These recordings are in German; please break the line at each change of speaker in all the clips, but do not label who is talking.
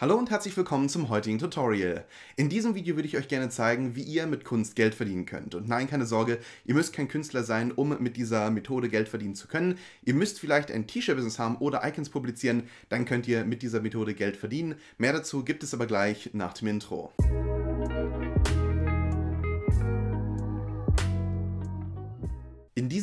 Hallo und herzlich willkommen zum heutigen Tutorial. In diesem Video würde ich euch gerne zeigen, wie ihr mit Kunst Geld verdienen könnt. Und nein, keine Sorge, ihr müsst kein Künstler sein, um mit dieser Methode Geld verdienen zu können. Ihr müsst vielleicht ein T-Shirt-Business haben oder Icons publizieren, dann könnt ihr mit dieser Methode Geld verdienen. Mehr dazu gibt es aber gleich nach dem Intro. Musik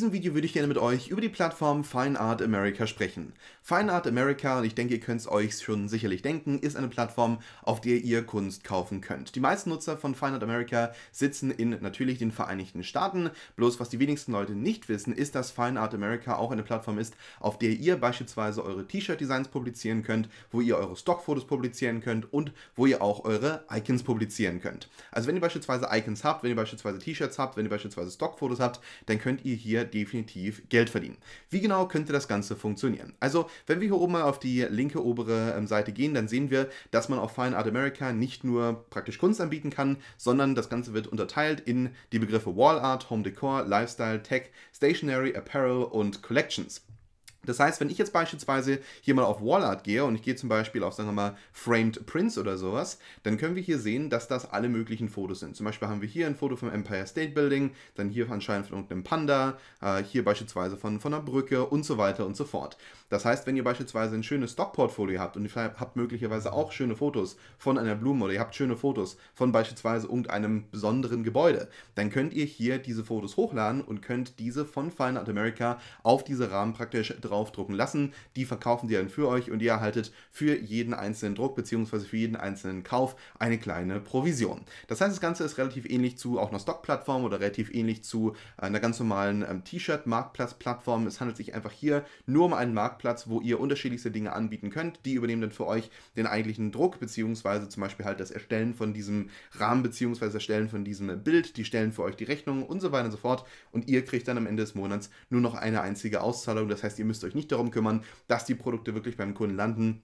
diesem Video würde ich gerne mit euch über die Plattform Fine Art America sprechen. Fine Art America, und ich denke, ihr könnt es euch schon sicherlich denken, ist eine Plattform, auf der ihr Kunst kaufen könnt. Die meisten Nutzer von Fine Art America sitzen in natürlich den Vereinigten Staaten, bloß was die wenigsten Leute nicht wissen, ist, dass Fine Art America auch eine Plattform ist, auf der ihr beispielsweise eure T-Shirt-Designs publizieren könnt, wo ihr eure Stockfotos publizieren könnt und wo ihr auch eure Icons publizieren könnt. Also wenn ihr beispielsweise Icons habt, wenn ihr beispielsweise T-Shirts habt, wenn ihr beispielsweise Stockfotos habt, dann könnt ihr hier die definitiv Geld verdienen. Wie genau könnte das Ganze funktionieren? Also, wenn wir hier oben mal auf die linke obere ähm, Seite gehen, dann sehen wir, dass man auf Fine Art America nicht nur praktisch Kunst anbieten kann, sondern das Ganze wird unterteilt in die Begriffe Wall Art, Home Decor, Lifestyle, Tech, Stationery, Apparel und Collections. Das heißt, wenn ich jetzt beispielsweise hier mal auf Wallart gehe und ich gehe zum Beispiel auf, sagen wir mal, Framed Prints oder sowas, dann können wir hier sehen, dass das alle möglichen Fotos sind. Zum Beispiel haben wir hier ein Foto vom Empire State Building, dann hier anscheinend von irgendeinem Panda, äh, hier beispielsweise von, von einer Brücke und so weiter und so fort. Das heißt, wenn ihr beispielsweise ein schönes Stockportfolio habt und ihr habt möglicherweise auch schöne Fotos von einer Blume oder ihr habt schöne Fotos von beispielsweise irgendeinem besonderen Gebäude, dann könnt ihr hier diese Fotos hochladen und könnt diese von Fine Art America auf diese Rahmen praktisch drauf draufdrucken lassen. Die verkaufen die dann für euch und ihr erhaltet für jeden einzelnen Druck bzw. für jeden einzelnen Kauf eine kleine Provision. Das heißt, das Ganze ist relativ ähnlich zu auch einer Stockplattform oder relativ ähnlich zu einer ganz normalen ähm, T-Shirt-Marktplatz-Plattform. Es handelt sich einfach hier nur um einen Marktplatz, wo ihr unterschiedlichste Dinge anbieten könnt. Die übernehmen dann für euch den eigentlichen Druck bzw. zum Beispiel halt das Erstellen von diesem Rahmen bzw. das Erstellen von diesem Bild. Die stellen für euch die Rechnung und so weiter und so fort. Und ihr kriegt dann am Ende des Monats nur noch eine einzige Auszahlung. Das heißt, ihr müsst euch nicht darum kümmern, dass die Produkte wirklich beim Kunden landen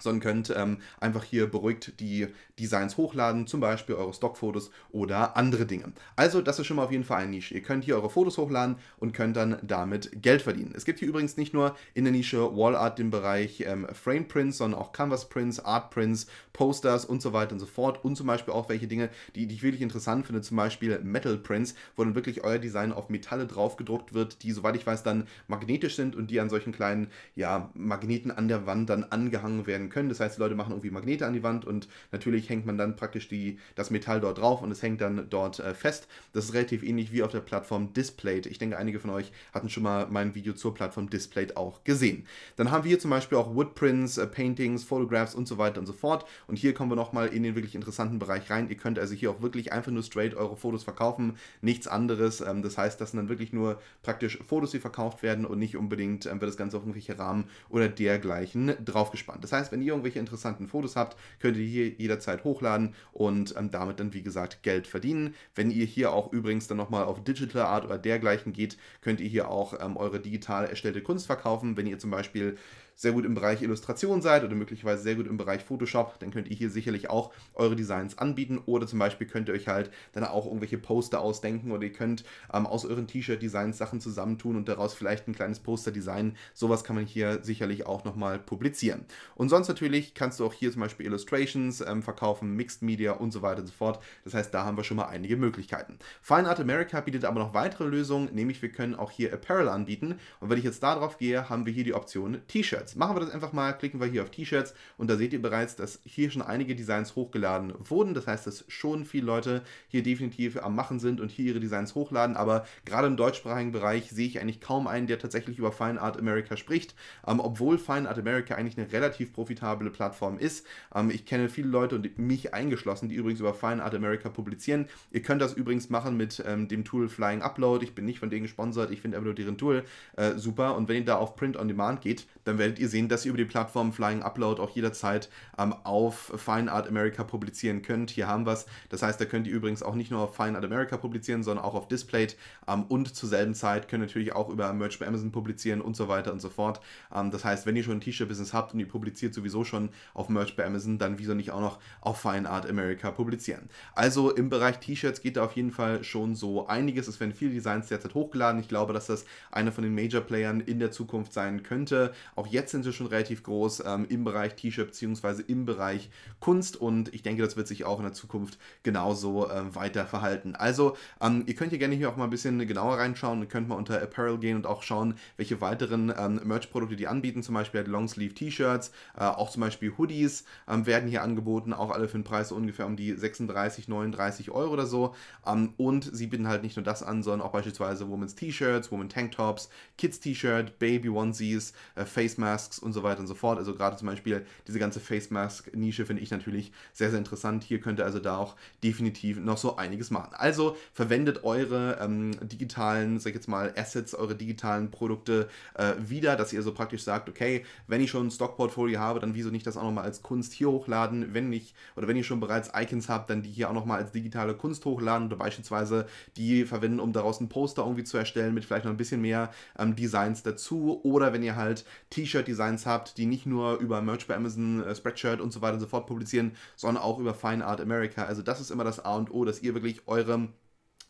sondern könnt ähm, einfach hier beruhigt die Designs hochladen, zum Beispiel eure Stockfotos oder andere Dinge. Also das ist schon mal auf jeden Fall eine Nische. Ihr könnt hier eure Fotos hochladen und könnt dann damit Geld verdienen. Es gibt hier übrigens nicht nur in der Nische Wall Art den Bereich ähm, Frame Prints, sondern auch Canvas Prints, Art Prints, Posters und so weiter und so fort und zum Beispiel auch welche Dinge, die, die ich wirklich interessant finde, zum Beispiel Metal Prints, wo dann wirklich euer Design auf Metalle drauf gedruckt wird, die soweit ich weiß dann magnetisch sind und die an solchen kleinen ja, Magneten an der Wand dann angehangen werden werden können. Das heißt, die Leute machen irgendwie Magnete an die Wand und natürlich hängt man dann praktisch die, das Metall dort drauf und es hängt dann dort äh, fest. Das ist relativ ähnlich wie auf der Plattform Displayed. Ich denke, einige von euch hatten schon mal mein Video zur Plattform Displayed auch gesehen. Dann haben wir hier zum Beispiel auch Woodprints, äh, Paintings, Photographs und so weiter und so fort. Und hier kommen wir nochmal in den wirklich interessanten Bereich rein. Ihr könnt also hier auch wirklich einfach nur straight eure Fotos verkaufen, nichts anderes. Ähm, das heißt, das sind dann wirklich nur praktisch Fotos, die verkauft werden und nicht unbedingt ähm, wird das Ganze auf irgendwelche Rahmen oder dergleichen draufgespannt. Das heißt, heißt, wenn ihr irgendwelche interessanten Fotos habt, könnt ihr hier jederzeit hochladen und ähm, damit dann, wie gesagt, Geld verdienen. Wenn ihr hier auch übrigens dann nochmal auf Digital Art oder dergleichen geht, könnt ihr hier auch ähm, eure digital erstellte Kunst verkaufen. Wenn ihr zum Beispiel sehr gut im Bereich Illustration seid oder möglicherweise sehr gut im Bereich Photoshop, dann könnt ihr hier sicherlich auch eure Designs anbieten oder zum Beispiel könnt ihr euch halt dann auch irgendwelche Poster ausdenken oder ihr könnt ähm, aus euren T-Shirt-Designs Sachen zusammentun und daraus vielleicht ein kleines Poster designen. Sowas kann man hier sicherlich auch nochmal publizieren. Und sonst sonst natürlich kannst du auch hier zum Beispiel Illustrations ähm, verkaufen, Mixed Media und so weiter und so fort. Das heißt, da haben wir schon mal einige Möglichkeiten. Fine Art America bietet aber noch weitere Lösungen, nämlich wir können auch hier Apparel anbieten. Und wenn ich jetzt da drauf gehe, haben wir hier die Option T-Shirts. Machen wir das einfach mal, klicken wir hier auf T-Shirts und da seht ihr bereits, dass hier schon einige Designs hochgeladen wurden. Das heißt, dass schon viele Leute hier definitiv am Machen sind und hier ihre Designs hochladen. Aber gerade im deutschsprachigen Bereich sehe ich eigentlich kaum einen, der tatsächlich über Fine Art America spricht, ähm, obwohl Fine Art America eigentlich eine relativ profi profitable Plattform ist. Ähm, ich kenne viele Leute und mich eingeschlossen, die übrigens über Fine Art America publizieren. Ihr könnt das übrigens machen mit ähm, dem Tool Flying Upload. Ich bin nicht von denen gesponsert, ich finde einfach nur deren Tool äh, super. Und wenn ihr da auf Print on Demand geht, dann werdet ihr sehen, dass ihr über die Plattform Flying Upload auch jederzeit ähm, auf Fine Art America publizieren könnt. Hier haben wir es. Das heißt, da könnt ihr übrigens auch nicht nur auf Fine Art America publizieren, sondern auch auf Displayed ähm, und zur selben Zeit könnt ihr natürlich auch über Merch bei Amazon publizieren und so weiter und so fort. Ähm, das heißt, wenn ihr schon ein T-Shirt-Business habt und ihr publiziert so sowieso schon auf Merch bei Amazon, dann wieso nicht auch noch auf Fine Art America publizieren. Also im Bereich T-Shirts geht da auf jeden Fall schon so einiges. Es werden viele Designs derzeit hochgeladen. Ich glaube, dass das einer von den Major-Playern in der Zukunft sein könnte. Auch jetzt sind sie schon relativ groß ähm, im Bereich T-Shirt bzw. im Bereich Kunst und ich denke, das wird sich auch in der Zukunft genauso äh, weiter verhalten. Also ähm, ihr könnt hier gerne hier auch mal ein bisschen genauer reinschauen. und könnt mal unter Apparel gehen und auch schauen, welche weiteren ähm, Merch-Produkte die anbieten. Zum Beispiel halt Longsleeve-T-Shirts, äh, auch zum Beispiel Hoodies ähm, werden hier angeboten, auch alle für einen Preis ungefähr um die 36, 39 Euro oder so. Ähm, und sie bieten halt nicht nur das an, sondern auch beispielsweise Women's T-Shirts, Women Tanktops, Kids T-Shirt, Baby Onesies, äh, Face Masks und so weiter und so fort. Also gerade zum Beispiel diese ganze Face Mask Nische finde ich natürlich sehr, sehr interessant. Hier könnt ihr also da auch definitiv noch so einiges machen. Also verwendet eure ähm, digitalen, sag ich jetzt mal, Assets, eure digitalen Produkte äh, wieder, dass ihr so praktisch sagt, okay, wenn ich schon ein Stockportfolio habe, dann wieso nicht das auch nochmal als Kunst hier hochladen, wenn nicht, oder wenn ihr schon bereits Icons habt, dann die hier auch nochmal als digitale Kunst hochladen oder beispielsweise die verwenden, um daraus ein Poster irgendwie zu erstellen mit vielleicht noch ein bisschen mehr ähm, Designs dazu. Oder wenn ihr halt T-Shirt-Designs habt, die nicht nur über Merch bei Amazon, äh, Spreadshirt und so weiter und so fort publizieren, sondern auch über Fine Art America. Also das ist immer das A und O, dass ihr wirklich eurem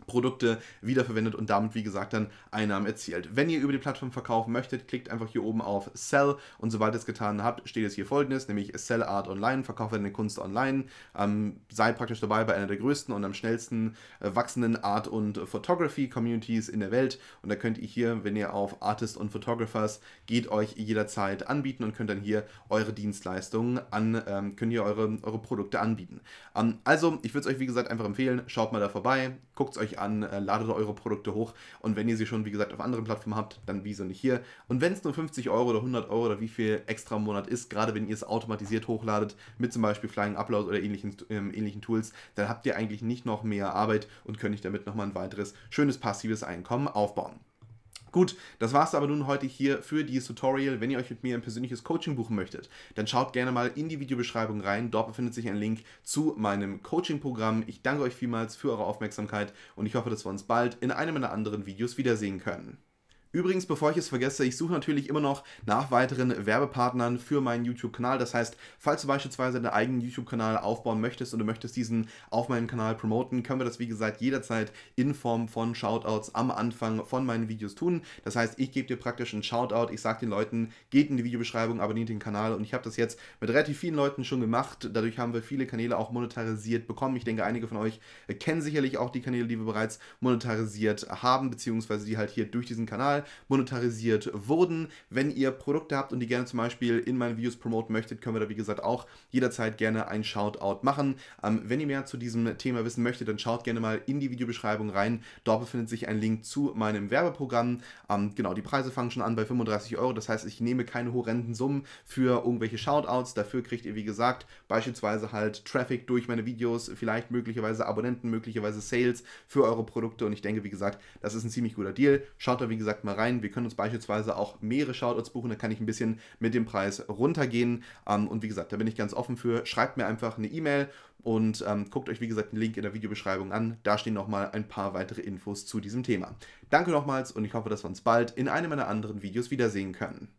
Produkte wiederverwendet und damit, wie gesagt, dann Einnahmen erzielt. Wenn ihr über die Plattform verkaufen möchtet, klickt einfach hier oben auf Sell und sobald ihr es getan habt, steht es hier folgendes, nämlich Sell Art Online, verkaufe deine Kunst online, ähm, sei praktisch dabei bei einer der größten und am schnellsten äh, wachsenden Art- und Photography Communities in der Welt und da könnt ihr hier, wenn ihr auf Artist und Photographers geht, euch jederzeit anbieten und könnt dann hier eure Dienstleistungen an, ähm, könnt ihr eure, eure Produkte anbieten. Ähm, also, ich würde es euch, wie gesagt, einfach empfehlen, schaut mal da vorbei, guckt es euch euch an, äh, ladet eure Produkte hoch und wenn ihr sie schon, wie gesagt, auf anderen Plattformen habt, dann wieso nicht hier. Und wenn es nur 50 Euro oder 100 Euro oder wie viel extra im Monat ist, gerade wenn ihr es automatisiert hochladet, mit zum Beispiel Flying Upload oder ähnlichen, ähm, ähnlichen Tools, dann habt ihr eigentlich nicht noch mehr Arbeit und könnt euch damit nochmal ein weiteres schönes passives Einkommen aufbauen. Gut, das war es aber nun heute hier für dieses Tutorial. Wenn ihr euch mit mir ein persönliches Coaching buchen möchtet, dann schaut gerne mal in die Videobeschreibung rein. Dort befindet sich ein Link zu meinem Coaching-Programm. Ich danke euch vielmals für eure Aufmerksamkeit und ich hoffe, dass wir uns bald in einem meiner anderen Videos wiedersehen können. Übrigens, bevor ich es vergesse, ich suche natürlich immer noch nach weiteren Werbepartnern für meinen YouTube-Kanal. Das heißt, falls du beispielsweise deinen eigenen YouTube-Kanal aufbauen möchtest und du möchtest diesen auf meinem Kanal promoten, können wir das wie gesagt jederzeit in Form von Shoutouts am Anfang von meinen Videos tun. Das heißt, ich gebe dir praktisch einen Shoutout, ich sage den Leuten, geht in die Videobeschreibung, abonniert den Kanal und ich habe das jetzt mit relativ vielen Leuten schon gemacht. Dadurch haben wir viele Kanäle auch monetarisiert bekommen. Ich denke, einige von euch kennen sicherlich auch die Kanäle, die wir bereits monetarisiert haben, beziehungsweise die halt hier durch diesen Kanal monetarisiert wurden. Wenn ihr Produkte habt und die gerne zum Beispiel in meinen Videos promoten möchtet, können wir da wie gesagt auch jederzeit gerne ein Shoutout machen. Ähm, wenn ihr mehr zu diesem Thema wissen möchtet, dann schaut gerne mal in die Videobeschreibung rein. Dort befindet sich ein Link zu meinem Werbeprogramm. Ähm, genau, die Preise fangen schon an bei 35 Euro. Das heißt, ich nehme keine horrenden Summen für irgendwelche Shoutouts. Dafür kriegt ihr, wie gesagt, beispielsweise halt Traffic durch meine Videos, vielleicht möglicherweise Abonnenten, möglicherweise Sales für eure Produkte. Und ich denke, wie gesagt, das ist ein ziemlich guter Deal. Schaut da, wie gesagt, mal mal rein. Wir können uns beispielsweise auch mehrere Shoutouts buchen, da kann ich ein bisschen mit dem Preis runtergehen. Ähm, und wie gesagt, da bin ich ganz offen für. Schreibt mir einfach eine E-Mail und ähm, guckt euch, wie gesagt, den Link in der Videobeschreibung an. Da stehen nochmal ein paar weitere Infos zu diesem Thema. Danke nochmals und ich hoffe, dass wir uns bald in einem meiner anderen Videos wiedersehen können.